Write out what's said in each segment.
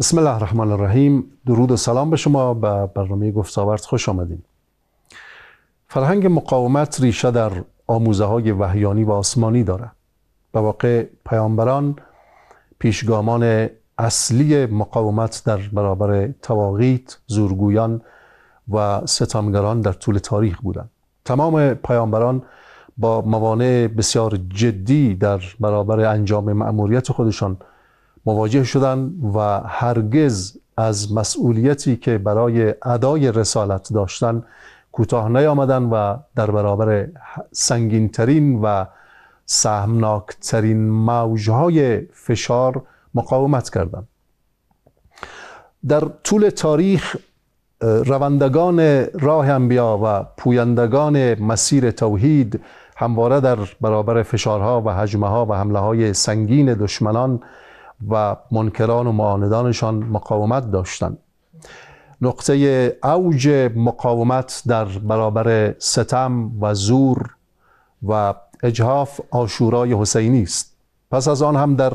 بسم الله الرحمن الرحیم درود و سلام به شما به برنامه گفتاورد خوش آمدید فرهنگ مقاومت ریشه در آموزه های وحیانی و آسمانی داره به واقع پیامبران پیشگامان اصلی مقاومت در برابر تواغیت، زورگویان و ستمگران در طول تاریخ بودند. تمام پیامبران با موانع بسیار جدی در برابر انجام مأموریت خودشان مواجه شدند و هرگز از مسئولیتی که برای ادای رسالت داشتن کوتاه نیامدن و در برابر سنگینترین و سهمناکترین موجهای فشار مقاومت کردند. در طول تاریخ روندگان راه انبیا و پویندگان مسیر توحید همواره در برابر فشارها و حجمه ها و حمله های سنگین دشمنان و منکران و معاندانشان مقاومت داشتند نقطه اوج مقاومت در برابر ستم و زور و اجهاف آشورای حسینی است پس از آن هم در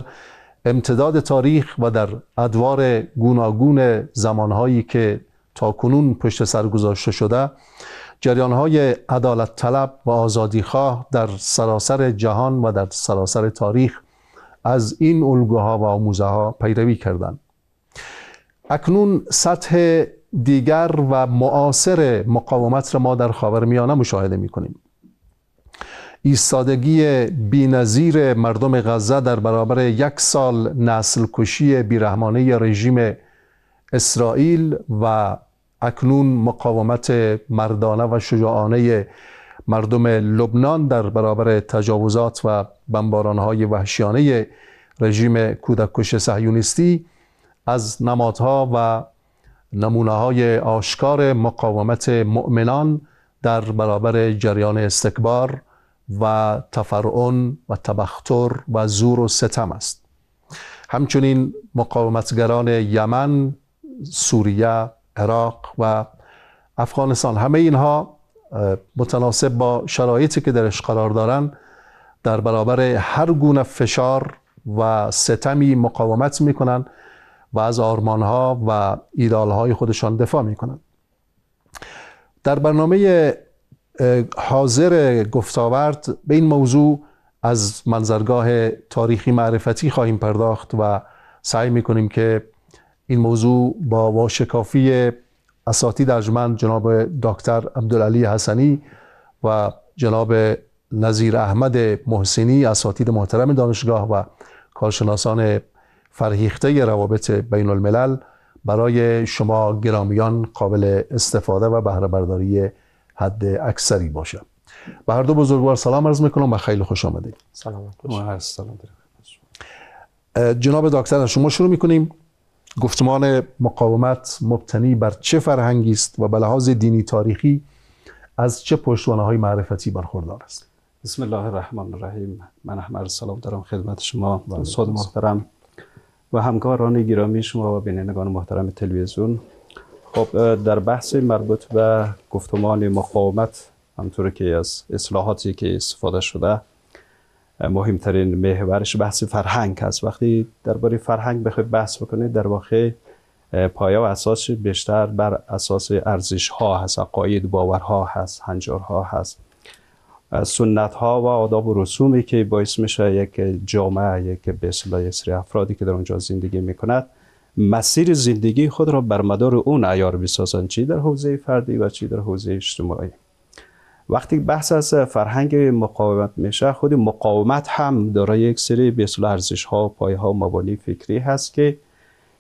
امتداد تاریخ و در ادوار گوناگون زمانهایی که تاکنون پشت سر گذاشته شده جریانهای عدالت طلب و آزادیخواه در سراسر جهان و در سراسر تاریخ از این الگوها و آموزه ها پیروی کردند اکنون سطح دیگر و معاصر مقاومت را ما در خاورمیانه مشاهده می کنیم ایستادگی بینظیر مردم غزه در برابر یک سال نسل کشی بیرحمانه رژیم اسرائیل و اکنون مقاومت مردانه و شجاعانه مردم لبنان در برابر تجاوزات و بمبارانهای وحشیانه رژیم کودککش صهیونیستی از نمادها و نمونه های آشکار مقاومت مؤمنان در برابر جریان استکبار و تفرعون و تبختر و زور و ستم است همچنین مقاومتگران یمن، سوریه، عراق و افغانستان همه اینها متناسب با شرایطی که درش قرار دارن در برابر هر گونه فشار و ستمی مقاومت میکنن و از آرمانها و ایدالهای خودشان دفاع میکنن در برنامه حاضر گفتاورد به این موضوع از منظرگاه تاریخی معرفتی خواهیم پرداخت و سعی میکنیم که این موضوع با واشکافی اساتید ارجمند جناب دکتر عبدالعلی حسنی و جناب نظیر احمد محسنی اساتید محترم دانشگاه و کارشناسان فرهیخته روابط بین الملل برای شما گرامیان قابل استفاده و بهره برداری حد اکثری باشه به هر دو بزرگوار سلام عرض میکنم و خیلی خوش آمدید سلام عرض سلام جناب دکتر شما شروع میکنیم گفتمان مقاومت مبتنی بر چه فرهنگی است و به لحاظ دینی تاریخی از چه پشتوانه های معرفتی برخوردار است بسم الله الرحمن الرحیم من احمد سلام دارم خدمت شما استاد محترم و همکاران گرامی شما و بینندگان محترم تلویزیون خب در بحث مربوط به گفتمان مقاومت همطور که از اصلاحاتی که استفاده شده مهمترین محورش بحث فرهنگ هست وقتی درباره فرهنگ بخواید بحث بکنید در واقع پایه و اساسش بیشتر بر اساس ارزش ها هست عقاید باورها هست هنجارها هست سنت ها و آداب و رسومی که باعث میشه یک جامعه یک به اصطلاح سری افرادی که در اونجا زندگی میکند مسیر زندگی خود را بر مدار اون عیار بسازند چی در حوزه فردی و چی در حوزه اجتماعی وقتی بحث از فرهنگ مقاومت میشه خود مقاومت هم دارای یک سری به ارزش ها و پایه ها مبانی فکری هست که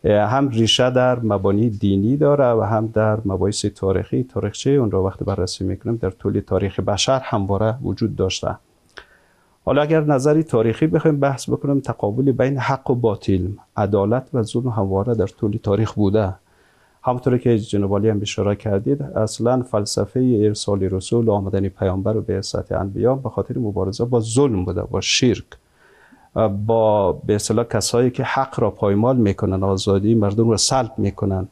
هم ریشه در مبانی دینی داره و هم در مباحث تاریخی تاریخچه اون رو وقتی بررسی میکنیم در طول تاریخ بشر همواره وجود داشته حالا اگر نظری تاریخی بخویم بحث بکنیم تقابل بین حق و باطل عدالت و ظلم همواره در طول تاریخ بوده همونطور که جناب هم اشاره کردید اصلا فلسفه ارسال رسول و آمدن پیامبر و بعثت انبیا به خاطر مبارزه با ظلم بوده با شرک با به اصطلاح کسایی که حق را پایمال میکنن آزادی مردم را سلب میکنن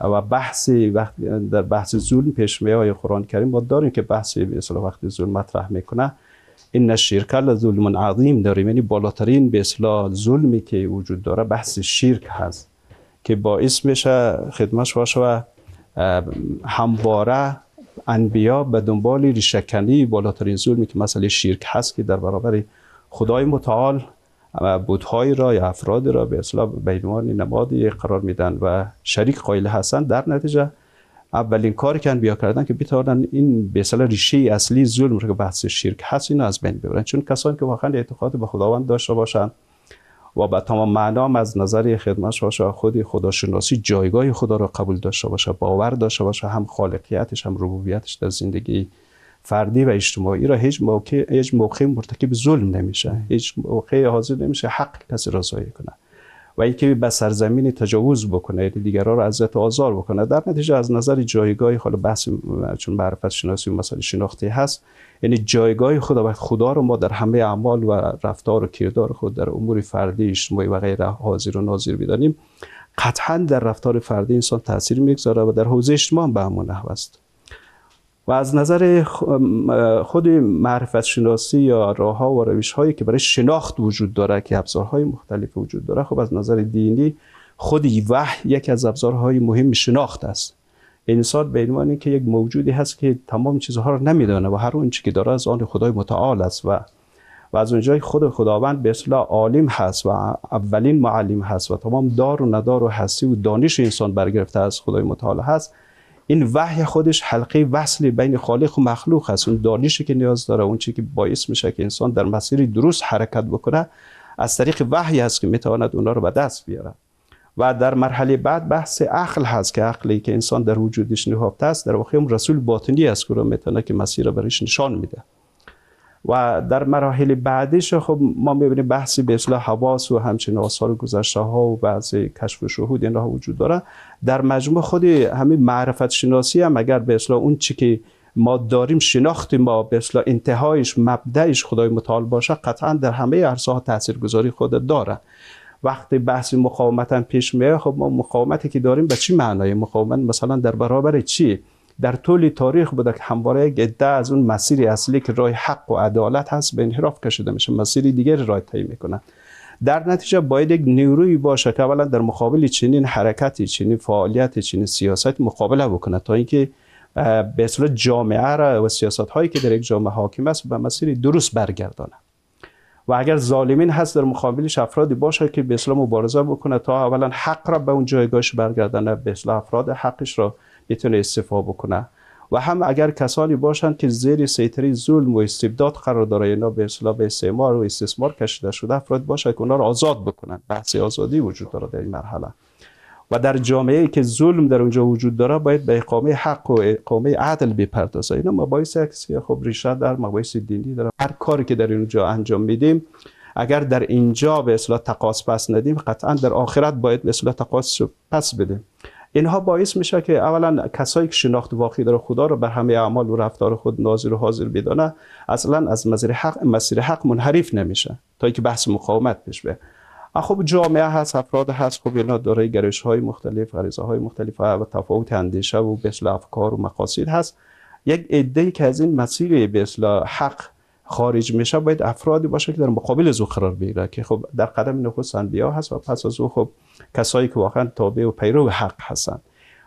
و بحث وقت در بحث ظلم پیش های قرآن کریم ما داریم که بحث به اصطلاح وقت ظلم مطرح میکنه این شرک ظلم عظیم داریم یعنی بالاترین به اصطلاح ظلمی که وجود داره بحث شرک هست که باعث میشه خدمت شما همواره انبیا به دنبال ریشکنی بالاترین ظلمی که مسئله شرک هست که در برابر خدای متعال بودهای را یا افراد را به اصلا به عنوان نمادی قرار میدن و شریک قائل هستند در نتیجه اولین کاری که انبیا کردن که بتوانن این به اصلا ریشه اصلی ظلم را که بحث شرک هست اینو از بین ببرن چون کسانی که واقعا اعتقاد به خداوند داشته باشند و به تمام معنام از نظر خدمت باشه خودی خداشناسی جایگاه خدا را قبول داشته باشه باور داشته باشه هم خالقیتش هم ربوبیتش در زندگی فردی و اجتماعی را هیچ موقع هیچ موقع مرتکب ظلم نمیشه هیچ موقع حاضر نمیشه حق کسی را ضایع کنه و اینکه به سرزمین تجاوز بکنه یعنی دیگران رو اذیت آزار بکنه در نتیجه از نظر جایگاهی حالا بحث چون معرفت شناسی و شناختی هست یعنی جایگاه خدا و خدا رو ما در همه اعمال و رفتار و کردار خود در امور فردی اجتماعی و غیره حاضر و ناظر بدانیم قطعا در رفتار فردی انسان تاثیر میگذاره و در حوزه اجتماع به همون نحو است و از نظر خود معرفت شناسی یا راه ها و روش هایی که برای شناخت وجود داره که ابزارهای مختلف وجود داره خب از نظر دینی خود وحی یکی از ابزارهای مهم شناخت است انسان به عنوان که یک موجودی هست که تمام چیزها را نمیدانه و هر اون چی که داره از آن خدای متعال است و و از اونجای خود خداوند به اصطلاح عالم هست و اولین معلم هست و تمام دار و ندار و هستی و دانش انسان برگرفته از خدای متعال هست این وحی خودش حلقه وصلی بین خالق و مخلوق هست اون دانشی که نیاز داره اون چی که باعث میشه که انسان در مسیر درست حرکت بکنه از طریق وحی است که میتواند اونا رو به دست بیاره و در مرحله بعد بحث عقل هست که عقلی که انسان در وجودش نهفته است در واقع اون رسول باطنی است که رو میتونه که مسیر برایش نشان میده و در مراحل بعدیش خب ما میبینیم بحثی به اصلاح حواس و همچنین آثار گذشته ها و بعضی کشف و شهود این وجود داره در مجموع خود همین معرفت شناسی هم اگر به اصلاح اون چی که ما داریم شناخت ما به اصلاح انتهایش مبدعش خدای متعال باشه قطعا در همه عرصه ها تاثیرگذاری خود داره وقتی بحث مقاومت پیش میاد خب ما مقاومتی که داریم به چی معنای مقاومت مثلا در برابر چی در طول تاریخ بوده که همواره یک از اون مسیر اصلی که راه حق و عدالت هست به انحراف کشیده میشه مسیر دیگری رای طی میکنه. در نتیجه باید یک نیروی باشه که اولا در مقابل چنین حرکتی چنین فعالیت چنین سیاست مقابله بکنه تا اینکه به اصطلاح جامعه را و سیاست هایی که در یک جامعه حاکم است به مسیر درست برگردانه و اگر ظالمین هست در مقابلش افرادی باشه که به اصطلاح مبارزه بکنه تا اولا حق را به اون جایگاهش برگردانه به اصطلاح افراد حقش را میتونه استفاده بکنه و هم اگر کسانی باشند که زیر سیطره ظلم و استبداد قرار داره اینا یعنی به اصطلاح به استعمار و استثمار کشیده شده افراد باشه که اونا رو آزاد بکنن بحث آزادی وجود داره در این مرحله و در جامعه ای که ظلم در اونجا وجود داره باید به اقامه حق و اقامه عدل بپردازه اینا مباحث که خب ریشه در مباحث دینی داره هر کاری که در اونجا انجام میدیم اگر در اینجا به اصطلاح تقاص پس ندیم قطعا در آخرت باید به اصطلاح تقاص پس بدیم اینها یعنی باعث میشه که اولا کسایی که شناخت واقعی داره خدا رو بر همه اعمال و رفتار خود ناظر و حاضر بدانه اصلا از مسیر حق مسیر حق منحرف نمیشه تا اینکه بحث مقاومت پیش بره خب جامعه هست افراد هست خب اینا دارای گرایش های مختلف غریزه های مختلف و تفاوت اندیشه و به افکار و مقاصد هست یک عده که از این مسیر به حق خارج میشه باید افرادی باشه که در مقابل زو قرار بگیره که خب در قدم نخست انبیا هست و پس از او خب کسایی که واقعا تابع و پیرو حق هستند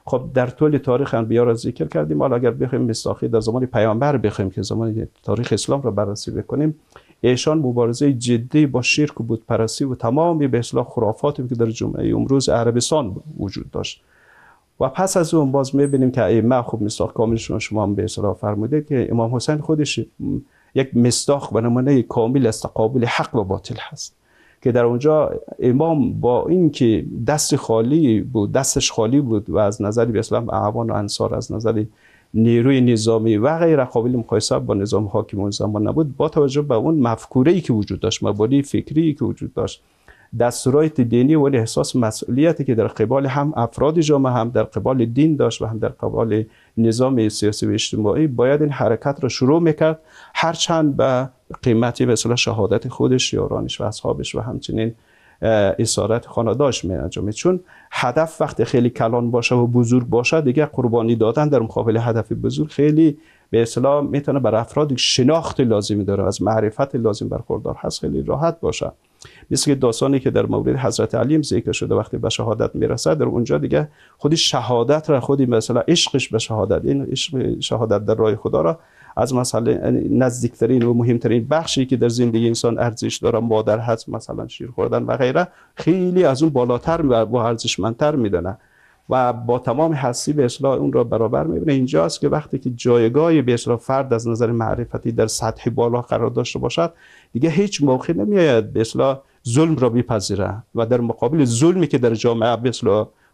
خب در طول تاریخ انبیا را ذکر کردیم حالا اگر بخویم مستاخی در زمان پیامبر بخویم که زمان تاریخ اسلام را بررسی بکنیم ایشان مبارزه جدی با شرک و بود پرستی و تمامی به اصلاح خرافاتی که در جمعه امروز عربستان وجود داشت و پس از اون باز میبینیم که ائمه خوب مثال کامل شما هم به اصلاح فرمودید که امام حسین خودش یک مصداق به نمونه کامل از تقابل حق و باطل هست که در اونجا امام با اینکه دست خالی بود دستش خالی بود و از نظر به اسلام اعوان و انصار از نظر نیروی نظامی و غیر قابل مقایسه با نظام حاکم اون زمان نبود با توجه به اون مفکوره ای که وجود داشت مبادی فکری که وجود داشت دستورای دینی و احساس مسئولیتی که در قبال هم افراد جامعه هم در قبال دین داشت و هم در قبال نظام سیاسی و اجتماعی باید این حرکت را شروع میکرد هرچند به قیمتی به شهادت خودش یارانش و اصحابش و همچنین اسارت خانداش می انجامه. چون هدف وقت خیلی کلان باشه و بزرگ باشه دیگه قربانی دادن در مقابل هدف بزرگ خیلی به اصطلاح میتونه بر افراد شناخت لازمی داره از معرفت لازم برخوردار هست خیلی راحت باشه مثل داستانی که در مورد حضرت علی ذکر شده وقتی به شهادت میرسد در اونجا دیگه خودی شهادت را خودی مثلا عشقش به شهادت این عشق شهادت در راه خدا را از مثلا نزدیکترین و مهمترین بخشی که در زندگی انسان ارزش داره مادر هست مثلا شیر خوردن و غیره خیلی از اون بالاتر و با ارزشمندتر میدونه و با تمام حسی به اصلاح اون را برابر میبینه اینجاست که وقتی که جایگاه به فرد از نظر معرفتی در سطح بالا قرار داشته باشد دیگه هیچ موقع نمیاد به اصلا ظلم را بیپذیره و در مقابل ظلمی که در جامعه به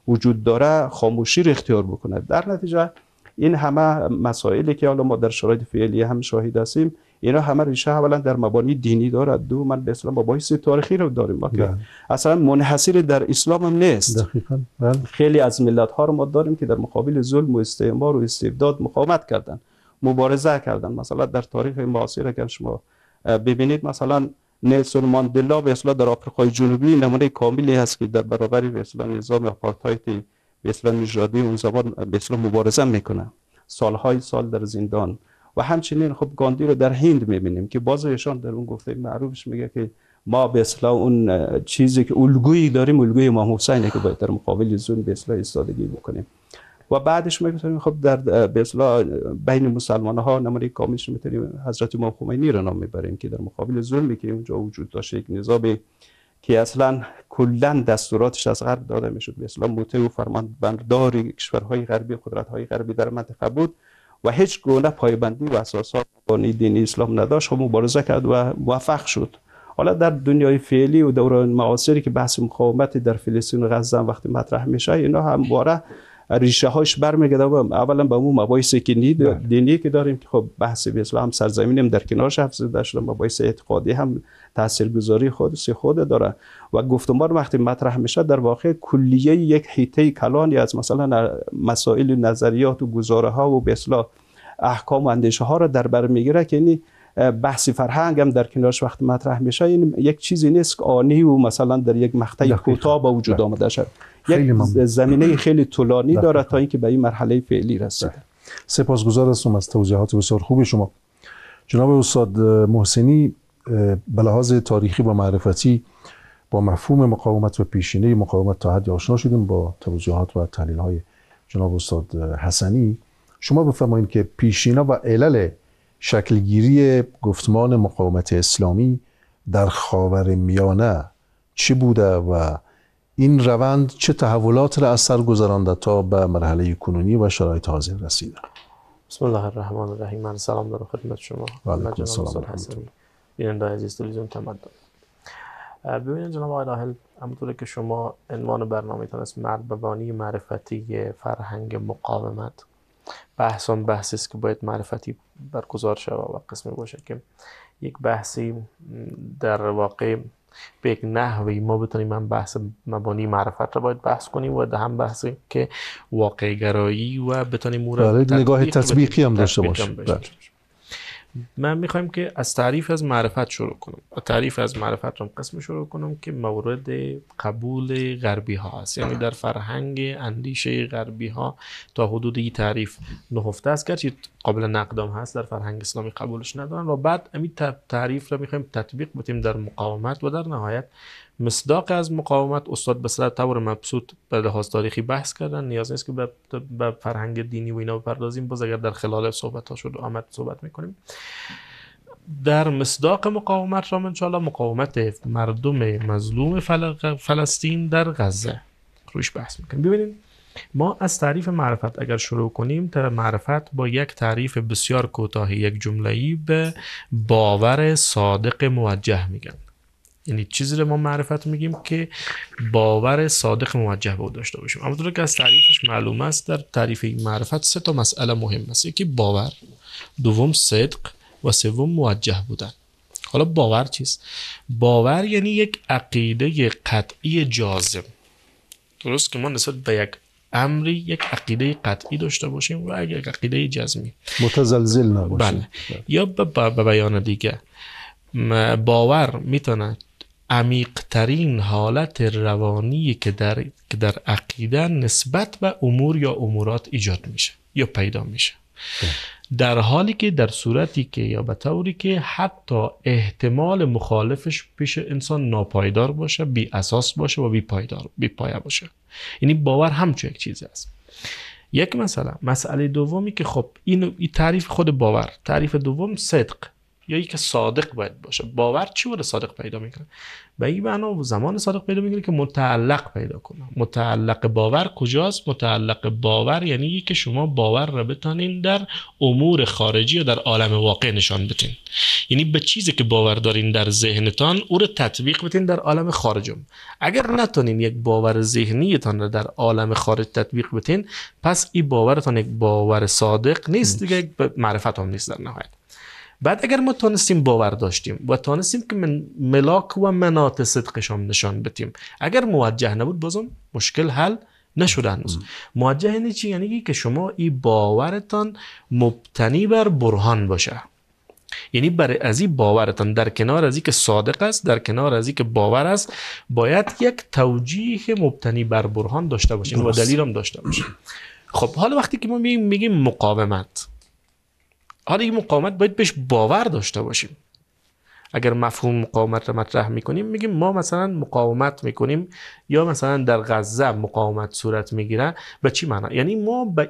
وجود داره خاموشی را اختیار بکنه در نتیجه این همه مسائلی که حالا ما در شرایط فعلی هم شاهد هستیم اینا همه ریشه اولا در مبانی دینی دارد دو من به اسلام مباحث تاریخی رو داریم که بله. اصلا منحصر در اسلام هم نیست دقیقاً بله. خیلی از ملت ها رو ما داریم که در مقابل ظلم و استعمار و استبداد مقاومت کردن مبارزه کردن مثلا در تاریخ معاصر اگر شما ببینید مثلا نلسون ماندلا به اصطلاح در آفریقای جنوبی نمونه کاملی هست که در برابر به نظام آپارتاید به اصطلاح نژادی اون زمان به اصطلاح مبارزه میکنه سالهای سال در زندان و همچنین خب گاندی رو در هند میبینیم که باز ایشان در اون گفته معروفش میگه که ما به اون چیزی که الگویی داریم الگوی امام حسینه که باید در مقابل زون به اصطلاح استادگی بکنیم و بعدش ما میتونیم خب در به اصطلاح بین مسلمان ها نمونه کاملش میتونیم حضرت امام خمینی را نام میبریم که در مقابل ظلمی که اونجا وجود داشت یک نظام که اصلا کلا دستوراتش از غرب داده میشد به اصطلاح مطیع و فرمانبردار کشورهای غربی های غربی در منطقه بود و هیچ گونه پایبندی و اساسات قانونی دین اسلام نداشت و خب مبارزه کرد و موفق شد حالا در دنیای فعلی و دوران معاصری که بحث مقاومت در فلسطین و غزه وقتی مطرح میشه اینا هم باره ریشه هاش برمیگرده اولا به اون مباحثی که دینی بله. که داریم که خب بحث به هم سرزمینیم در کنارش حفظ شده مباحث اعتقادی هم تاثیرگذاری خود سی خود داره و گفتمان وقتی مطرح میشه در واقع کلیه یک حیطه کلانی از مثلا مسائل نظریات و گزاره ها و به احکام و اندیشه ها را در بر میگیره که یعنی بحث فرهنگ هم در کنارش وقت مطرح میشه یعنی یک چیزی نیست آنی و مثلا در یک مقطع کوتاه با وجود بله. آمده شد یک زمینه خیلی طولانی بله، داره بله. تا اینکه به این مرحله فعلی رسید بله. سپاسگزار هستم از توضیحات بسیار خوب شما جناب استاد محسنی به لحاظ تاریخی و معرفتی با مفهوم مقاومت و پیشینه مقاومت تا حدی آشنا شدیم با توضیحات و تحلیل های جناب استاد حسنی شما بفرمایید که پیشینه و علل شکلگیری گفتمان مقاومت اسلامی در خاور میانه چی بوده و این روند چه تحولات را از سر گذرانده تا به مرحله کنونی و شرایط حاضر رسیده بسم الله الرحمن الرحیم من سلام دارم خدمت شما و علیکم السلام بیننده عزیز تلویزیون تمدن ببینید جناب آقای همونطور که شما عنوان برنامه تان است بانی معرفتی فرهنگ مقاومت بحث بحثی است که باید معرفتی برگزار شود و قسمی باشه که یک بحثی در واقع به یک نحوی ما بتونیم من بحث مبانی معرفت را باید بحث کنیم و هم بحثی که واقع گرایی و بتونیم مورد بله، نگاه تطبیقی هم داشته باشیم بله. من میخوایم که از تعریف از معرفت شروع کنم تعریف از معرفت رو قسم شروع کنم که مورد قبول غربی ها است یعنی در فرهنگ اندیشه غربی ها تا این تعریف نهفته است گرچه قابل نقدام هست در فرهنگ اسلامی قبولش ندارن و بعد امید تعریف رو میخوایم تطبیق بتیم در مقاومت و در نهایت مصداق از مقاومت استاد صدر طور مبسوط به لحاظ تاریخی بحث کردن نیاز نیست که به فرهنگ دینی و اینا بپردازیم باز اگر در خلال صحبت ها شد آمد صحبت میکنیم در مصداق مقاومت را انشاءالله مقاومت مردم مظلوم فلسطین در غزه روش بحث میکنیم ببینید ما از تعریف معرفت اگر شروع کنیم تا معرفت با یک تعریف بسیار کوتاه یک جمله‌ای به باور صادق موجه میگن یعنی چیزی رو ما معرفت میگیم که باور صادق موجه به داشته باشیم اما که از تعریفش معلوم است در تعریف این معرفت سه تا مسئله مهم است یکی باور دوم صدق و سوم موجه بودن حالا باور چیست باور یعنی یک عقیده قطعی جازم درست که ما نسبت به یک امری یک عقیده قطعی داشته باشیم و یک عقیده جزمی متزلزل نباشیم بله. یا به بیان دیگه باور میتونه عمیقترین حالت روانی که در, که در عقیده نسبت به امور یا امورات ایجاد میشه یا پیدا میشه بله. در حالی که در صورتی که یا به طوری که حتی احتمال مخالفش پیش انسان ناپایدار باشه بی اساس باشه و بی پایدار بی پایه باشه یعنی باور همچون یک چیز است یک مثلا مسئله دومی که خب این تعریف خود باور تعریف دوم صدق یا که صادق باید باشه باور چی بوده صادق پیدا میکنه به این معنا زمان صادق پیدا میکنه که متعلق پیدا کنه متعلق باور کجاست متعلق باور یعنی که شما باور را بتانین در امور خارجی یا در عالم واقع نشان بتین یعنی به چیزی که باور دارین در ذهنتان او را تطبیق بتین در عالم خارجم اگر نتونین یک باور ذهنیتان را در عالم خارج تطبیق بتین پس این باورتان یک باور صادق نیست دیگه معرفت هم نیست در نهایت بعد اگر ما تانستیم باور داشتیم و تانستیم که من ملاک و منات صدقش نشان بتیم اگر موجه نبود بازم مشکل حل نشده هنوز موجه یعنی چی یعنی که شما این باورتان مبتنی بر برهان باشه یعنی برای از این باورتان در کنار از که صادق است در کنار از که باور است باید یک توجیه مبتنی بر برهان داشته باشیم و دلیل هم داشته باشیم خب حالا وقتی که ما میگیم مقاومت حالا این مقاومت باید بهش باور داشته باشیم اگر مفهوم مقاومت را مطرح میکنیم میگیم ما مثلا مقاومت میکنیم یا مثلا در غزه مقاومت صورت میگیره به چی معنا یعنی ما به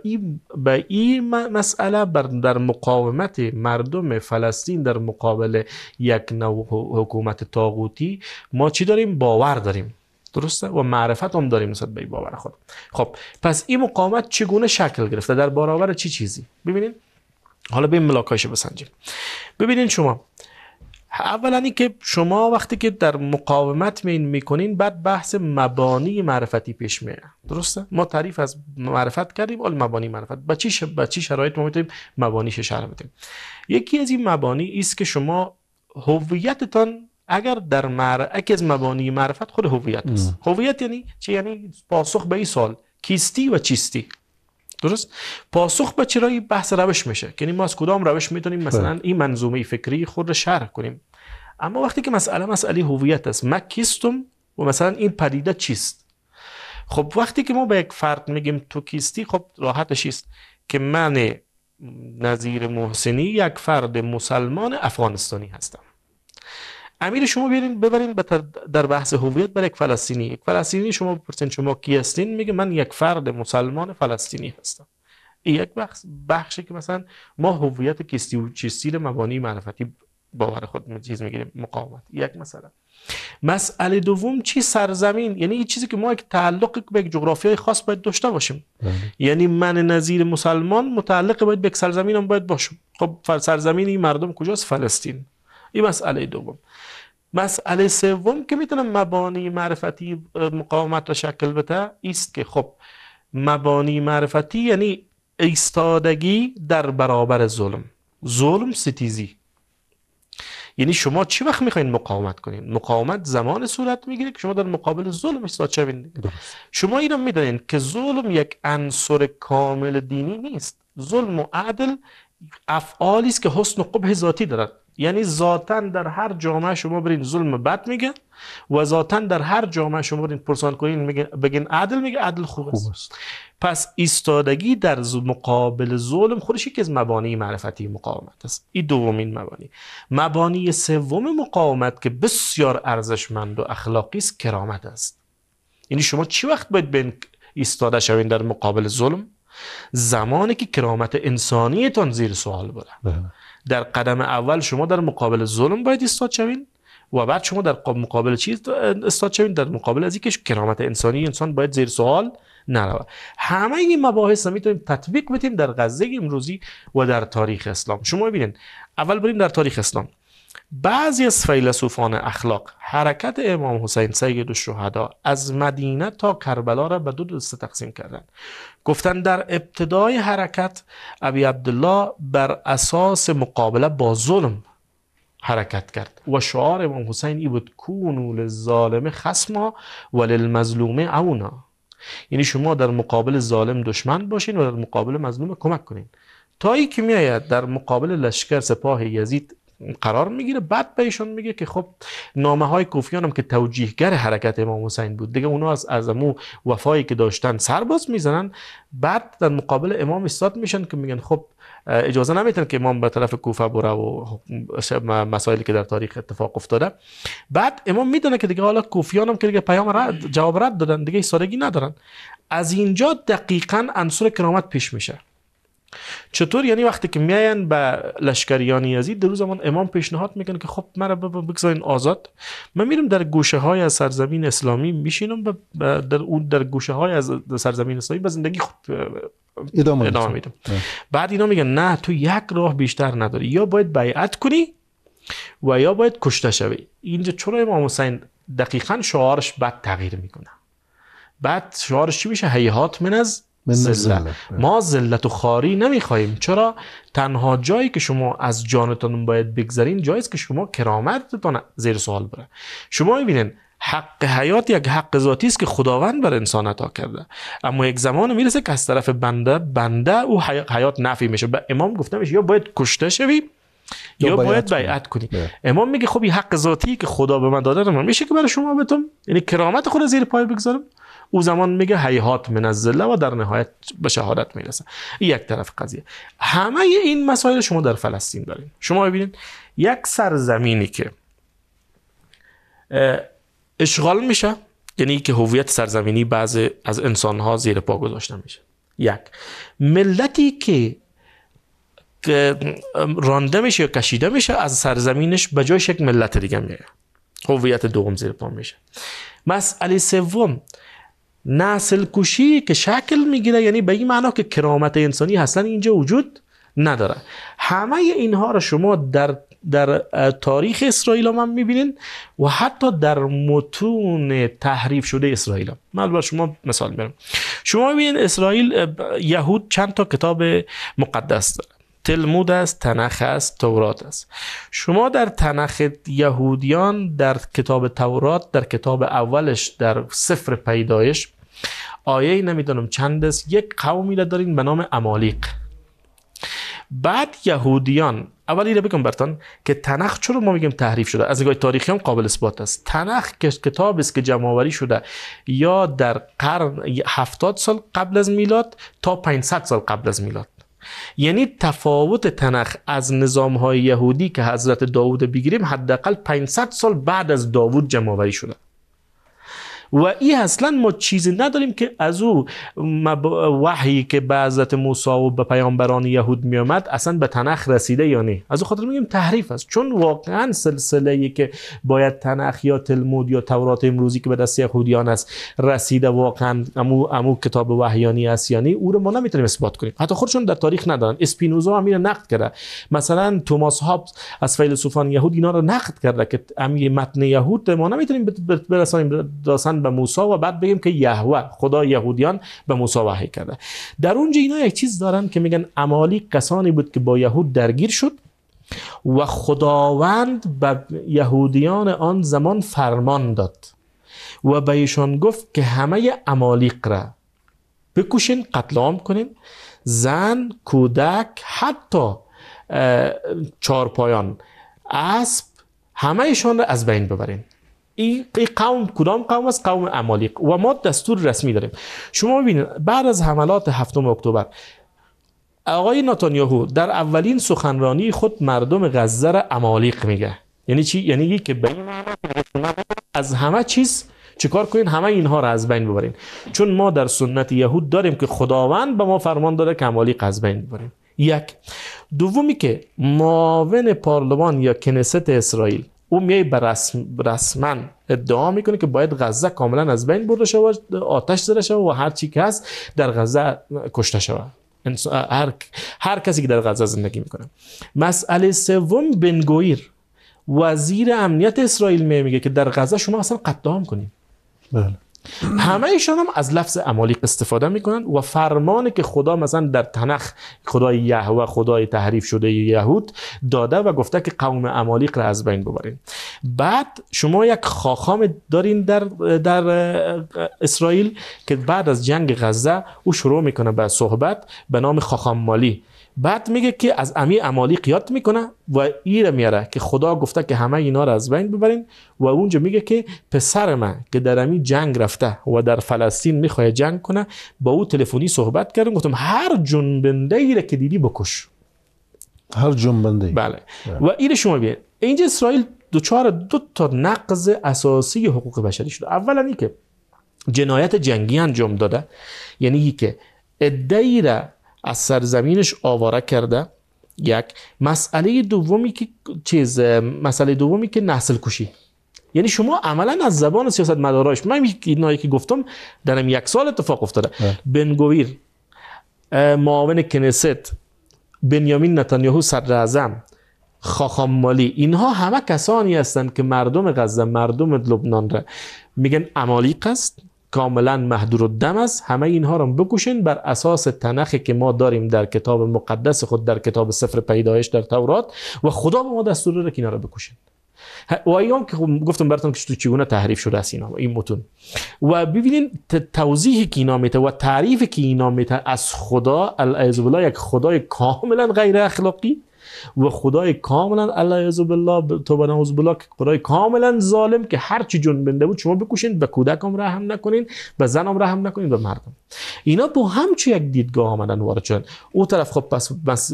این به مسئله در مقاومت مردم فلسطین در مقابل یک نوع حکومت تاغوتی ما چی داریم باور داریم درسته و معرفت هم داریم نسبت به باور خود خب پس این مقاومت چگونه شکل گرفته در برابر چی چیزی ببینید حالا این ملاکاشو بسنجیم ببینین شما اولا اینکه شما وقتی که در مقاومت مین میکنین بعد بحث مبانی معرفتی پیش میاد درسته ما تعریف از معرفت کردیم اول مبانی معرفت با چی با چی شرایط ما مبانیش شرح بدیم یکی از این مبانی است که شما هویتتان اگر در معرفت از مبانی معرفت خود هویت است هویت یعنی چی یعنی پاسخ به این سوال کیستی و چیستی درست پاسخ به چرایی بحث روش میشه یعنی ما از کدام روش میتونیم بله. مثلا این منظومه فکری خود را شرح کنیم اما وقتی که مسئله مسئله هویت است من کیستم و مثلا این پدیده چیست خب وقتی که ما به یک فرد میگیم تو کیستی خب راحتش است که من نظیر محسنی یک فرد مسلمان افغانستانی هستم امیر شما بیارین ببرین در بحث هویت بر یک فلسطینی یک فلسطینی شما بپرسین شما کی هستین میگه من یک فرد مسلمان فلسطینی هستم این یک بخش بخشی که مثلا ما هویت کیستی و چیستی مبانی معرفتی باور خود چیز میگیریم مقاومت یک مثلا مسئله دوم چی سرزمین یعنی یه چیزی که ما یک تعلق به یک جغرافیای خاص باید داشته باشیم بله. یعنی من نظیر مسلمان متعلق باید به یک سرزمینم باید باشم خب سرزمین این مردم کجاست فلسطین این مسئله دوم مسئله سوم که میتونم مبانی معرفتی مقاومت را شکل بده ایست که خب مبانی معرفتی یعنی ایستادگی در برابر ظلم ظلم ستیزی یعنی شما چی وقت میخواین مقاومت کنین مقاومت زمان صورت میگیره که شما در مقابل ظلم ایستاد شوید شما رو میدانین که ظلم یک عنصر کامل دینی نیست ظلم و عدل افعالی است که حسن و قبح ذاتی دارد یعنی ذاتا در هر جامعه شما برین ظلم بد میگه و ذاتا در هر جامعه شما برین پرسان کنین بگین عدل میگه عدل خوب است. خوب است پس ایستادگی در مقابل ظلم خودش یکی از مبانی معرفتی مقاومت است این دومین مبانی مبانی سوم مقاومت که بسیار ارزشمند و اخلاقی است کرامت است یعنی شما چی وقت باید بین ایستاده شوین در مقابل ظلم زمانی که کرامت انسانیتان زیر سوال بره در قدم اول شما در مقابل ظلم باید استاد شوین و بعد شما در مقابل چیز استاد شوین در مقابل از اینکه کرامت انسانی انسان باید زیر سوال نرود همه این مباحث میتونیم تطبیق بدیم در غزه امروزی و در تاریخ اسلام شما ببینید اول بریم در تاریخ اسلام بعضی از فیلسوفان اخلاق حرکت امام حسین سید الشهدا از مدینه تا کربلا را به دو دسته تقسیم کردند گفتن در ابتدای حرکت ابی عبدالله بر اساس مقابله با ظلم حرکت کرد و شعار امام حسین ای بود کونو للظالم خصما و للمظلوم عونا یعنی شما در مقابل ظالم دشمن باشین و در مقابل مظلوم کمک کنین تا ای که میاید در مقابل لشکر سپاه یزید قرار میگیره بعد بهشون میگه که خب نامه های کوفیان هم که توجیهگر حرکت امام حسین بود دیگه اونا از از امو وفایی که داشتن سرباز میزنن بعد در مقابل امام استاد میشن که میگن خب اجازه نمیتن که امام به طرف کوفه بره و مسائلی که در تاریخ اتفاق افتاده بعد امام میدونه که دیگه حالا کوفیان هم که دیگه پیام رد جواب رد دادن دیگه سادگی ندارن از اینجا دقیقا انصر کرامت پیش میشه چطور یعنی وقتی که میاین به لشکریان یزید در زمان امام پیشنهاد میکنه که خب مرا بگذارین آزاد من میرم در گوشه های از سرزمین اسلامی میشینم در اون در گوشه های از سرزمین اسلامی به زندگی خود ادامه, ادامه میدم بعد اینا میگن نه تو یک راه بیشتر نداری یا باید بیعت کنی و یا باید کشته شوی اینجا چرا امام حسین دقیقا شعارش بعد تغییر میکنه بعد شعارش چی میشه هیهات من از من ما ذلت و خاری نمیخواهیم چرا تنها جایی که شما از جانتان باید بگذارین جایی که شما کرامتتان زیر سوال بره شما میبینین حق حیات یک حق ذاتی است که خداوند بر انسان عطا کرده اما یک زمان میرسه که از طرف بنده بنده او حیات نفی میشه به امام گفته میشه یا باید کشته شوی یا باید بیعت کنی بله. امام میگه خب این حق ذاتی که خدا به من داده رو میشه که برای شما بتم یعنی کرامت خود زیر پای بگذارم او زمان میگه حیات من و در نهایت به شهادت میرسه یک طرف قضیه همه این مسائل شما در فلسطین دارین شما ببینید یک سرزمینی که اشغال میشه یعنی که هویت سرزمینی بعض از انسان زیر پا گذاشته میشه یک ملتی که رانده میشه یا کشیده میشه از سرزمینش به جایش یک ملت دیگه میره هویت دوم زیر پا میشه مسئله سوم نسل کشی که شکل میگیره یعنی به این معنا که کرامت انسانی اصلا اینجا وجود نداره همه اینها را شما در در تاریخ اسرائیل هم میبینین و حتی در متون تحریف شده اسرائیل هم من بر شما مثال میبرم شما ببینید اسرائیل یهود چند تا کتاب مقدس داره تلمود است تنخ است تورات است شما در تنخ یهودیان در کتاب تورات در کتاب اولش در سفر پیدایش آیه نمیدانم چند است یک قومی را دارین به نام امالیق بعد یهودیان اولی را بگم برتان که تنخ چرا ما میگیم تحریف شده از نگاه تاریخی هم قابل اثبات است تنخ که کتاب است که جمع شده یا در قرن 70 سال قبل از میلاد تا 500 سال قبل از میلاد یعنی تفاوت تنخ از نظام های یهودی که حضرت داوود بگیریم حداقل 500 سال بعد از داوود جمع شده و این اصلا ما چیزی نداریم که از او وحی که به حضرت موسا و به پیامبران یهود آمد اصلا به تنخ رسیده یا نه از خاطر میگیم تحریف است چون واقعا سلسله ای که باید تنخ یا تلمود یا تورات امروزی که به دست یهودیان است رسیده واقعا امو, امو کتاب وحیانی است یعنی او رو ما نمیتونیم اثبات کنیم حتی خودشون در تاریخ ندارن اسپینوزا هم نقد کرده مثلا توماس هابز از فیلسوفان یهود اینا رو نقد کرده که امی متن یهود ما نمیتونیم برسانیم داستان به موسی و بعد بگیم که یهوه خدا یهودیان به موسی وحی کرده در اونجا اینا یک چیز دارن که میگن امالی کسانی بود که با یهود درگیر شد و خداوند به یهودیان آن زمان فرمان داد و به ایشان گفت که همه امالیق را بکوشین قتل عام کنین زن کودک حتی چارپایان اسب همه ایشان را از بین ببرین این قوم کدام قوم است قوم امالیق و ما دستور رسمی داریم شما ببینید بعد از حملات 7 اکتبر آقای نتانیاهو در اولین سخنرانی خود مردم غزه را امالیق میگه یعنی چی یعنی که به از همه چیز چیکار کنین همه اینها را از بین ببرین چون ما در سنت یهود داریم که خداوند به ما فرمان داده که امالیق از بین ببریم یک دومی که معاون پارلمان یا کنست اسرائیل او میای به رسما ادعا میکنه که باید غزه کاملا از بین برده شود آتش زده شود و هر چی که هست در غزه کشته شود هر, هر کسی که در غزه زندگی میکنه مسئله سوم بنگویر وزیر امنیت اسرائیل میگه که در غزه شما اصلا قدام کنید بله همه ایشان هم از لفظ امالیق استفاده میکنن و فرمانی که خدا مثلا در تنخ خدای یهوه خدای تحریف شده یهود داده و گفته که قوم امالیق را از بین ببرین بعد شما یک خاخام دارین در, در اسرائیل که بعد از جنگ غزه او شروع میکنه به صحبت به نام خاخام مالی بعد میگه که از امی امالی قیات میکنه و ایره میاره که خدا گفته که همه اینا رو از بین ببرین و اونجا میگه که پسر من که در امی جنگ رفته و در فلسطین میخواه جنگ کنه با او تلفنی صحبت کردم گفتم هر جنبنده ای که دیدی بکش هر جنبنده بله. بله و ایره شما بیاین اینجا اسرائیل دوچار دو تا نقض اساسی حقوق بشری شده اولا که جنایت جنگی انجام داده یعنی که ادهی از سرزمینش آواره کرده یک مسئله دومی که چیز مسئله دومی که نسل کشی یعنی شما عملا از زبان سیاست مدارایش من اینایی که گفتم در یک سال اتفاق افتاده بنگویر معاون کنست بنیامین نتانیاهو صدر اعظم خاخام مالی اینها همه کسانی هستند که مردم غزه مردم لبنان را میگن امالیق است کاملا محدور و دم است همه اینها رو بکوشین بر اساس تنخی که ما داریم در کتاب مقدس خود در کتاب سفر پیدایش در تورات و خدا به ما دستور داده که اینا رو بکوشین و ایام که خب گفتم براتون که چگونه تحریف شده است اینا این متون و ببینین توضیحی که اینا میته و تعریف که اینا میته از خدا العیاذ یک خدای کاملا غیر اخلاقی و خدای کاملا الله بالله تو بنعوذ بالله خدای کاملا ظالم که هر چی جون بنده بود شما بکوشین به کودکم رحم نکنین به زنم رحم نکنین به مردم اینا با همچی یک دیدگاه آمدن وارد شدن او طرف خب پس,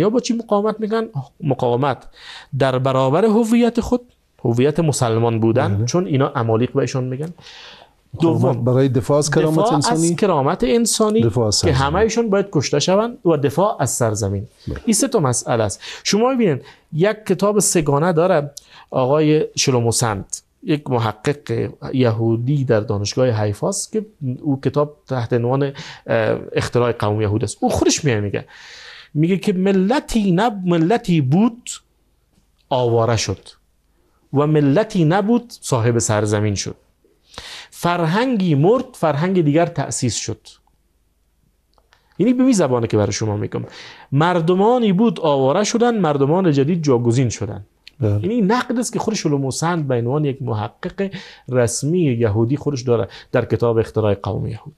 ها با چی مقاومت میگن؟ مقاومت در برابر هویت خود هویت مسلمان بودن بله. چون اینا امالیق بهشون میگن خب، برای دفاع از کرامت دفاع انسانی از کرامت انسانی دفاع که همه ایشون باید کشته شوند و دفاع از سرزمین بله. این سه تا مسئله است شما ببینید یک کتاب سگانه داره آقای شلوموسند یک محقق یهودی در دانشگاه حیفا که او کتاب تحت عنوان اختراع قوم یهود است او خودش میگه میگه که ملتی نب ملتی بود آواره شد و ملتی نبود صاحب سرزمین شد فرهنگی مرد فرهنگ دیگر تأسیس شد یعنی به زبانه که برای شما میگم مردمانی بود آواره شدن مردمان جدید جاگزین شدن بله. یعنی نقد است که خودش علوم سند به عنوان یک محقق رسمی یهودی خودش داره در کتاب اختراع قوم یهود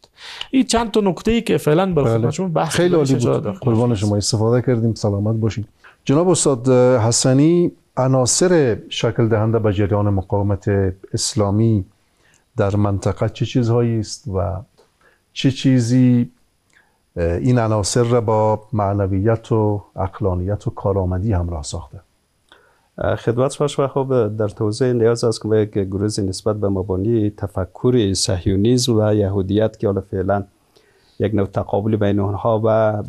این چند تا نکته ای که فعلا برای بله. شما بحث خیلی عالی بود قربان شما استفاده کردیم سلامت باشید جناب استاد حسنی عناصر شکل دهنده به جریان مقاومت اسلامی در منطقه چه چیزهایی است و چه چیزی این عناصر را با معنویت و اقلانیت و کارآمدی همراه ساخته خدمت شما در توضیح نیاز است که یک گروزی نسبت به مبانی تفکر سهیونیزم و یهودیت که حالا فعلا یک نوع تقابل بین آنها و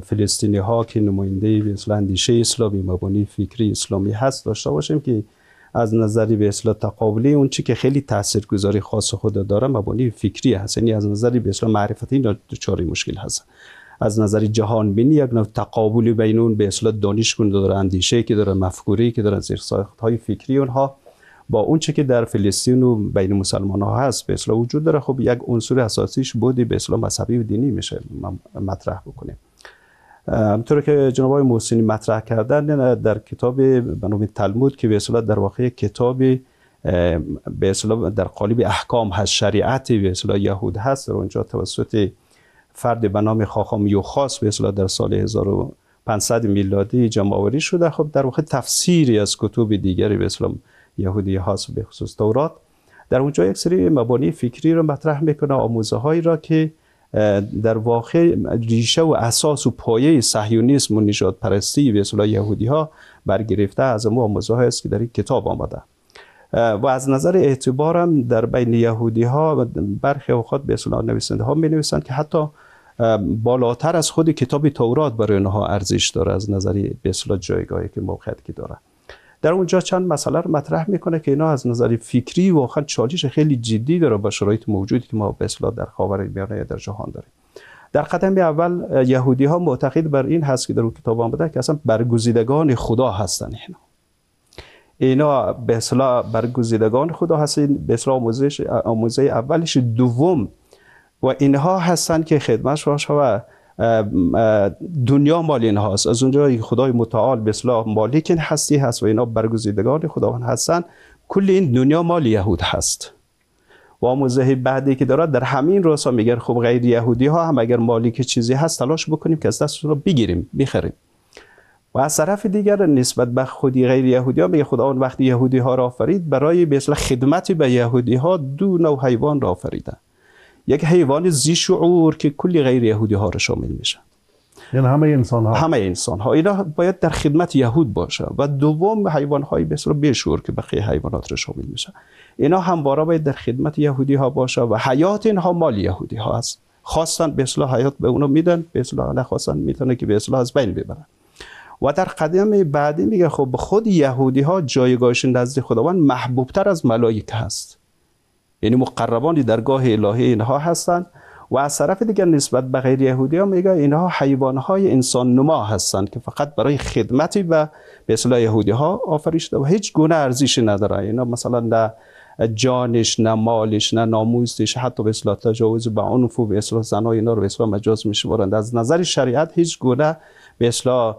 فلسطینی ها که نماینده اندیشه اسلامی مبانی فکری اسلامی هست داشته باشیم که از نظری به اصطلاح تقابلی اون که خیلی تاثیرگذاری خاص خود داره مبانی فکری هست یعنی از نظری به اصطلاح معرفتی دچار مشکل هست از نظر جهان بینی یک نوع تقابلی بین اون به اصطلاح دانش کننده داره اندیشه که داره مفکوری که داره زیر های فکری اونها با اون که در فلسطین و بین مسلمان ها هست به وجود داره خب یک عنصر اساسیش بودی به اصطلاح مذهبی و دینی میشه مطرح بکنیم همطور که جناب آقای محسنی مطرح کردن در کتاب نام تلمود که به اصطلاح در واقع کتاب به اصطلاح در قالب احکام هست شریعت به اصطلاح یهود هست در اونجا توسط فرد به نام خاخام یوخاس به اصطلاح در سال 1500 میلادی جمع آوری شده خب در واقع تفسیری از کتب دیگری به اصطلاح یهودی هست به خصوص تورات در اونجا یک سری مبانی فکری رو مطرح میکنه آموزه هایی را که در واقع ریشه و اساس و پایه صهیونیسم و نجات پرستی به یهودی ها برگرفته از امو آموزه است که در این کتاب آمده و از نظر اعتبارم در بین یهودی ها و برخی اوقات به اصطلاح نویسنده ها می نویسند که حتی بالاتر از خود کتاب تورات برای اونها ارزش داره از نظر به اصطلاح جایگاهی که موقعیت که داره در اونجا چند مسئله رو مطرح میکنه که اینا از نظر فکری واقعا چالش خیلی جدی داره با شرایط موجودی که ما به اصطلاح در خاورمیانه یا در جهان داریم در قدم اول یهودی ها معتقد بر این هست که در اون کتاب آمده که اصلا برگزیدگان خدا هستن اینا اینا به اصطلاح برگزیدگان خدا هستن به اصطلاح آموزه اولش دوم و اینها هستن که خدمت و دنیا مال هاست از اونجا خدای متعال به اصلاح مالک این هستی هست و اینا برگزیدگان خداوند هستند کل این دنیا مال یهود هست و آموزه بعدی که دارد در همین راستا میگه خب غیر یهودی ها هم اگر مالک چیزی هست تلاش بکنیم که از دست رو بگیریم بخریم و از طرف دیگر نسبت به خودی غیر یهودی ها میگه خداوند وقتی یهودی ها را آفرید برای به خدمتی به یهودی ها دو نوع حیوان را آفریدند یک حیوان زی شعور که کلی غیر یهودی ها رو شامل میشن یعنی همه انسان ها همه انسان ها اینا باید در خدمت یهود باشه و دوم حیوان های به بی بیشور که بقیه حیوانات رو شامل میشن اینا همواره باید در خدمت یهودی ها باشه و حیات اینها مال یهودی ها است خواستن به حیات به اونا میدن به اصطلاح نخواستن میتونه که به از بین ببرن و در قدم بعدی میگه خب خود یهودی ها جایگاهشون نزد خداوند محبوبتر از ملائکه هست یعنی مقربان درگاه الهی اینها هستند و از طرف دیگر نسبت به غیر یهودی ها میگه اینها حیوان های انسان نما هستند که فقط برای خدمتی و به اصطلاح یهودی ها آفریشته و هیچ گونه ارزشی نداره اینا مثلا نه جانش نه مالش نه ناموسش حتی به اصطلاح تجاوز به عنف و به اصطلاح زنای اینا رو به اصطلاح مجاز میشوند از نظر شریعت هیچ گونه به اصطلاح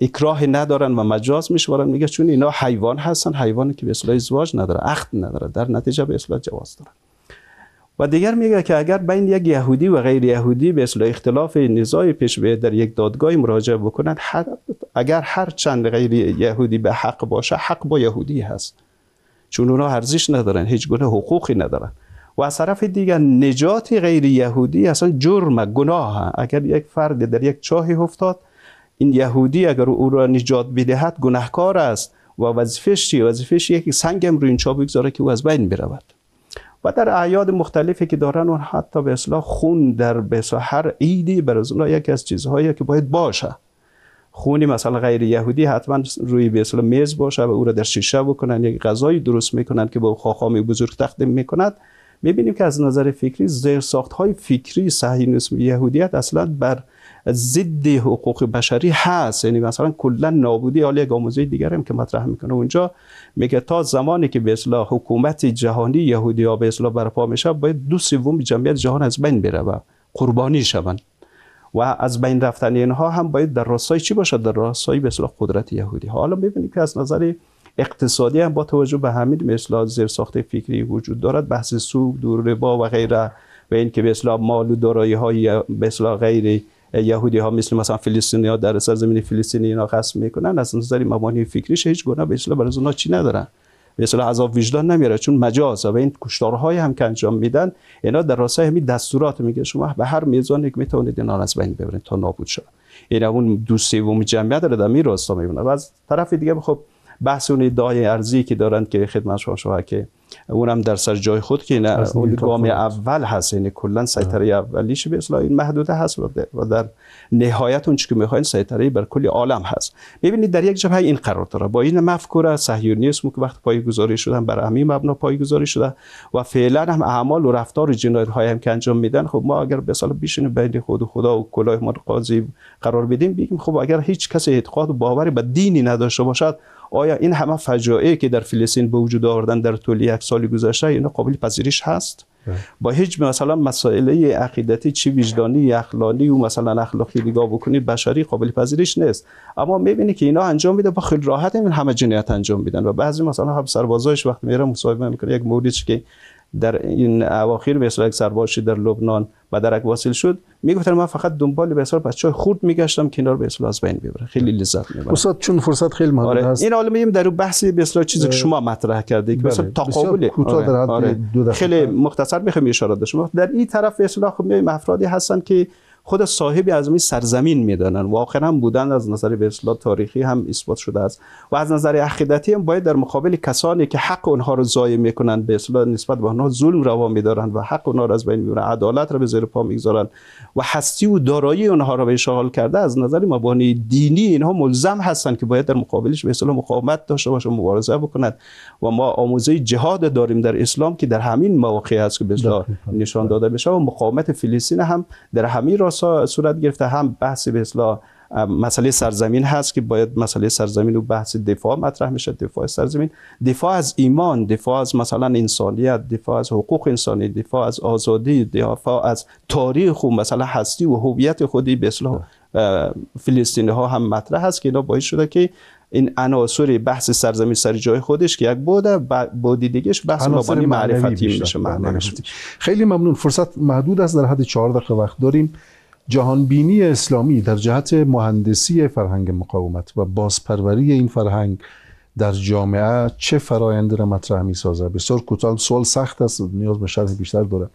اکراه ندارن و مجاز میشورن میگه چون اینا حیوان هستن حیوانی که به اصطلاح ازدواج نداره عقد نداره در نتیجه به اصطلاح جواز داره و دیگر میگه که اگر بین یک یهودی و غیر یهودی به اصطلاح اختلاف نزاع پیش بیاد در یک دادگاه مراجعه بکنند اگر هر چند غیر یهودی به حق باشه حق با یهودی هست چون اونا ارزش ندارن هیچ گونه حقوقی ندارن و از طرف دیگر نجات غیر یهودی اصلا جرم گناه اگر یک فرد در یک چاهی افتاد این یهودی اگر او را نجات بدهد گناهکار است و وظیفش چی وظیفش یکی سنگم روی این چا بگذاره که او از بین برود و در اعیاد مختلفی که دارن اون حتی به اصلاح خون در به هر عیدی بر از یکی از چیزهایی که باید باشه خونی مثلا غیر یهودی حتما روی به اصلاح میز باشه و او را در شیشه بکنن یک غذایی درست میکنن که با خاخام بزرگ تقدیم میکند میبینیم که از نظر فکری زیر ساخت های فکری صهیونیسم یهودیت اصلا بر ضد حقوق بشری هست یعنی مثلا کلا نابودی حالا یک آموزه دیگر هم که مطرح میکنه اونجا میگه تا زمانی که به اصلاح حکومت جهانی یهودی ها به اصلاح برپا میشه باید دو سوم جمعیت جهان از بین بره و قربانی شوند و از بین رفتن اینها هم باید در راستای چی باشد در راستای به اصلاح قدرت یهودی حالا میبینید که از نظر اقتصادی هم با توجه به همین مثلا زیر ساخت فکری وجود دارد بحث سود دور ربا و غیره و این که به اصلاح مال و دارایی های به اصلاح یهودی ها مثل مثلا فلسطینی ها در زمین فلسطینی اینا خصم میکنن از نظر مبانی فکریش هیچ گناه به اصطلاح برای اونها چی ندارن به اصطلاح عذاب وجدان نمیاره چون مجاز و این کشتارهای هم که انجام میدن اینا در راستای همین دستورات میگه شما به هر میزانی که میتونید اینا از بین ببرید تا نابود شد این یعنی اون دو سوم جمعیت رو در می راستا و از طرف دیگه خب بحث اون ادعای ارزی که دارند که خدمت شما شما که اونم در سر جای خود که نه اون گام اول هست یعنی کلا سیطره اولیش به اصطلاح این محدوده هست و در نهایت اون چی که میخواین سیطره بر کل عالم هست ببینید در یک جبهه این قرار داره با این مفکوره صهیونیسم که وقت پایگذاری شدن بر همین مبنا پایگذاری شده و فعلا هم اعمال و رفتار جنایت های هم که انجام میدن خب ما اگر به سال بیشین بین خود و خدا و کلاه ما قاضی قرار بدیم بگیم خب اگر هیچ کسی اعتقاد و باوری به دینی نداشته باشد آیا این همه فجایعی که در فلسطین به وجود آوردن در طول یک سال گذشته اینا قابل پذیرش هست با هیچ مثلا مسائل عقیدتی چی وجدانی اخلاقی و مثلا اخلاقی دیگاه بکنی بشری قابل پذیرش نیست اما میبینی که اینا انجام میده با خیلی راحت این همه جنایت انجام میدن و بعضی مثلا هم سربازایش وقت میره مصاحبه میکنه یک موردی که در این اواخیر به اصطلاح سرباشی در لبنان به درک واصل شد میگفتن من فقط دنبال به اصطلاح بچهای خرد میگشتم که اینا به اصطلاح از بین ببره خیلی لذت میبرم استاد چون فرصت خیلی محدود آره. است این حالا میگیم در بحث به اصطلاح چیزی که شما مطرح کرده که مثلا تقابل آره. آره. خیلی مختصر میخوام اشاره شما در این طرف به اصطلاح خب افرادی هستن که خود صاحبی از می سرزمین میدانند واقعا بودن از نظر به تاریخی هم اثبات شده است و از نظر عقیدتی هم باید در مقابل کسانی که حق اونها رو ضایع میکنند به اصطلاح نسبت به آنها ظلم روا میدارند و حق آنها را از بین میبرند عدالت را به زیر پا میگذارند و هستی و دارایی آنها را به اشغال کرده از نظر مبانی دینی اینها ملزم هستند که باید در مقابلش به اصطلاح مقاومت داشته باشند مبارزه بکنند و ما آموزه جهاد داریم در اسلام که در همین مواقع است که به نشان داده بشه و مقاومت فلسطین هم در همین راست صورت گرفته هم بحث به اصلاح مسئله سرزمین هست که باید مسئله سرزمین و بحث دفاع مطرح میشه دفاع سرزمین دفاع از ایمان دفاع از مثلا انسانیت دفاع از حقوق انسانی دفاع از آزادی دفاع از تاریخ و مثلا هستی و هویت خودی به اصلاح فلسطینی ها هم مطرح هست که اینا باید شده که این عناصر بحث سرزمین سر جای خودش که یک بوده با دیگهش بحث مبانی معرفتی میشه بله، بله. خیلی ممنون فرصت محدود است در حد 4 دقیقه وقت داریم جهانبینی اسلامی در جهت مهندسی فرهنگ مقاومت و بازپروری این فرهنگ در جامعه چه فراینده را مطرح می بسیار کوتاه سوال سخت است نیاز به شرح بیشتر داره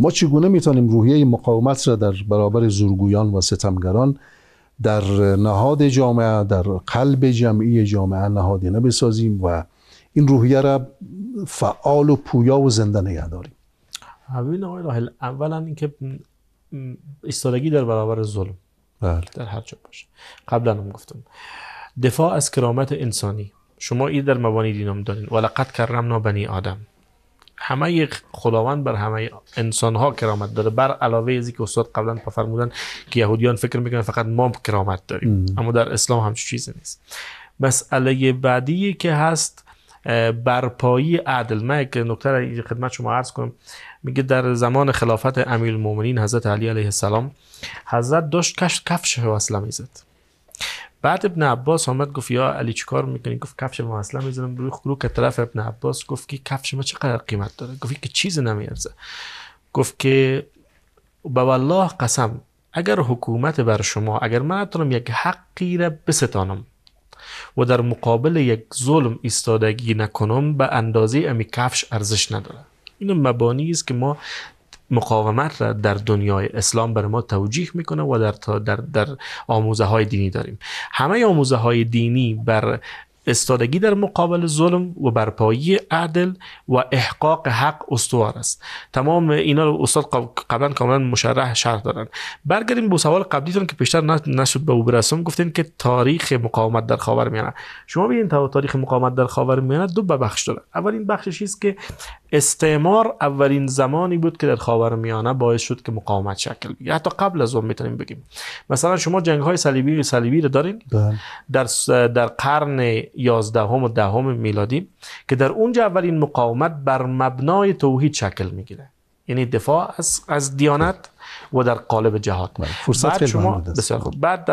ما چگونه میتونیم روحیه مقاومت را در برابر زورگویان و ستمگران در نهاد جامعه در قلب جمعی جامعه نهادینه بسازیم و این روحیه را فعال و پویا و زنده نگه داریم اولا اینکه ایستادگی در برابر ظلم بله. در هر جا باشه قبلا هم گفتم دفاع از کرامت انسانی شما این در مبانی هم دارین ولقد کرمنا بنی آدم همه خداوند بر همه انسان ها کرامت داره بر علاوه از که استاد قبلا فرمودن که یهودیان فکر میکنن فقط ما کرامت داریم اما در اسلام هم چیزی نیست مسئله بعدی که هست برپایی عدل من که نکته خدمت شما عرض کنم میگه در زمان خلافت مومنین حضرت علی علیه السلام حضرت داشت کش کفش وصله میزد بعد ابن عباس آمد گفت یا علی چیکار میکنی گفت کفش اصلا میزنم روی رو که طرف ابن عباس گفت که کفش ما چقدر قیمت داره گفت که چیز نمیارزه گفت که به والله قسم اگر حکومت بر شما اگر من اتونم یک حقی را بستانم و در مقابل یک ظلم استادگی نکنم به اندازه امی کفش ارزش نداره اینو مبانی است که ما مقاومت را در دنیای اسلام بر ما توجیه میکنه و در, تا در, در آموزه های دینی داریم همه آموزه های دینی بر استادگی در مقابل ظلم و برپایی عدل و احقاق حق استوار است تمام اینا رو استاد قبلا کاملا مشرح شرح دادن برگردیم به سوال قبلیتون که پیشتر نشد به او برسم گفتین که تاریخ مقاومت در خاورمیانه شما ببینید تاریخ مقاومت در خاورمیانه دو بخش داره اولین بخشش است که استعمار اولین زمانی بود که در میانه باعث شد که مقاومت شکل بگیره حتی قبل از اون میتونیم بگیم مثلا شما جنگ های صلیبی صلیبی رو دارین بله. در در قرن یازدهم و دهم میلادی که در اونجا اولین مقاومت بر مبنای توحید شکل میگیره یعنی دفاع از, از دیانت و در قالب جهاد بله، فرصت بعد شما بسیار خوب خب. بعد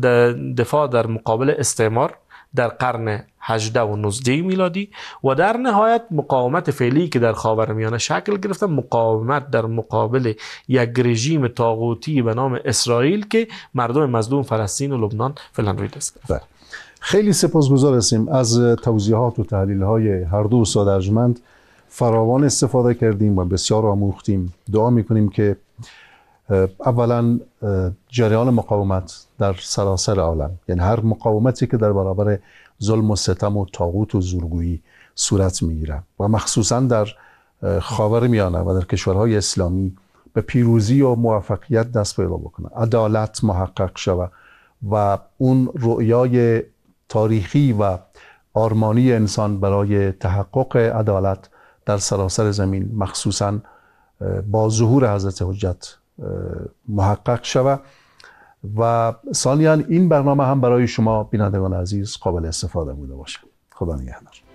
در دفاع در مقابل استعمار در قرن 18 و 19 میلادی و در نهایت مقاومت فعلی که در خاورمیانه شکل گرفته مقاومت در مقابل یک رژیم طاغوتی به نام اسرائیل که مردم مظلوم فلسطین و لبنان فلان روی دست بله. خیلی سپاسگزار هستیم از توضیحات و تحلیل های هر دو استاد ارجمند فراوان استفاده کردیم و بسیار آموختیم دعا میکنیم که اولا جریان مقاومت در سراسر عالم یعنی هر مقاومتی که در برابر ظلم و ستم و تاغوت و زورگویی صورت میگیره و مخصوصا در خاور میانه و در کشورهای اسلامی به پیروزی و موفقیت دست پیدا بکنه عدالت محقق شود و اون رؤیای تاریخی و آرمانی انسان برای تحقق عدالت در سراسر زمین مخصوصا با ظهور حضرت حجت محقق شود و ثانیا این برنامه هم برای شما بینندگان عزیز قابل استفاده بوده باشه خدا نگهدار